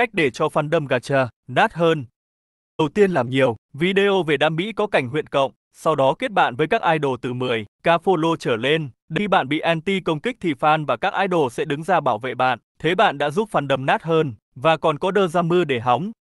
cách để cho fandom gacha nát hơn. Đầu tiên làm nhiều video về đam mỹ có cảnh huyện cộng, sau đó kết bạn với các idol từ 10 ca follow trở lên. Khi bạn bị anti công kích thì fan và các idol sẽ đứng ra bảo vệ bạn, thế bạn đã giúp fandom nát hơn và còn có đơ ra mưa để hóng.